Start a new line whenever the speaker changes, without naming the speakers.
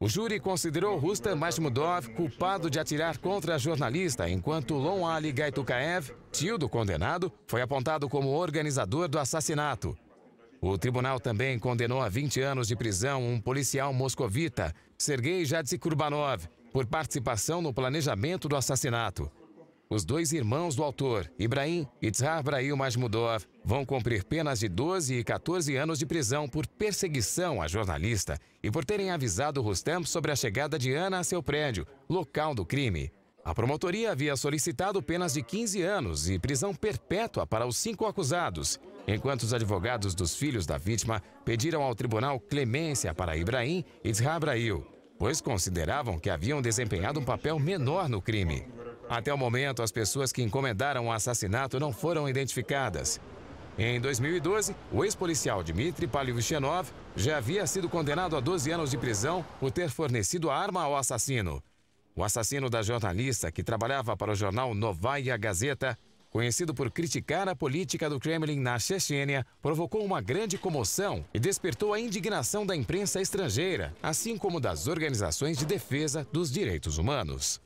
O júri considerou Rustam Mashmudov culpado de atirar contra a jornalista, enquanto Lon Ali Gaitukaev, tio do condenado, foi apontado como organizador do assassinato. O tribunal também condenou a 20 anos de prisão um policial moscovita, Sergei Jadzikurbanov, por participação no planejamento do assassinato. Os dois irmãos do autor, Ibrahim e Tzar Brahim Majmudov, vão cumprir penas de 12 e 14 anos de prisão por perseguição à jornalista e por terem avisado Rustem sobre a chegada de Ana a seu prédio, local do crime. A promotoria havia solicitado penas de 15 anos e prisão perpétua para os cinco acusados, enquanto os advogados dos filhos da vítima pediram ao tribunal clemência para Ibrahim e Tzhabrail, pois consideravam que haviam desempenhado um papel menor no crime. Até o momento, as pessoas que encomendaram o assassinato não foram identificadas. Em 2012, o ex-policial Dmitry Palivichenov já havia sido condenado a 12 anos de prisão por ter fornecido a arma ao assassino. O assassino da jornalista, que trabalhava para o jornal Novaya Gazeta, conhecido por criticar a política do Kremlin na Chechênia, provocou uma grande comoção e despertou a indignação da imprensa estrangeira, assim como das organizações de defesa dos direitos humanos.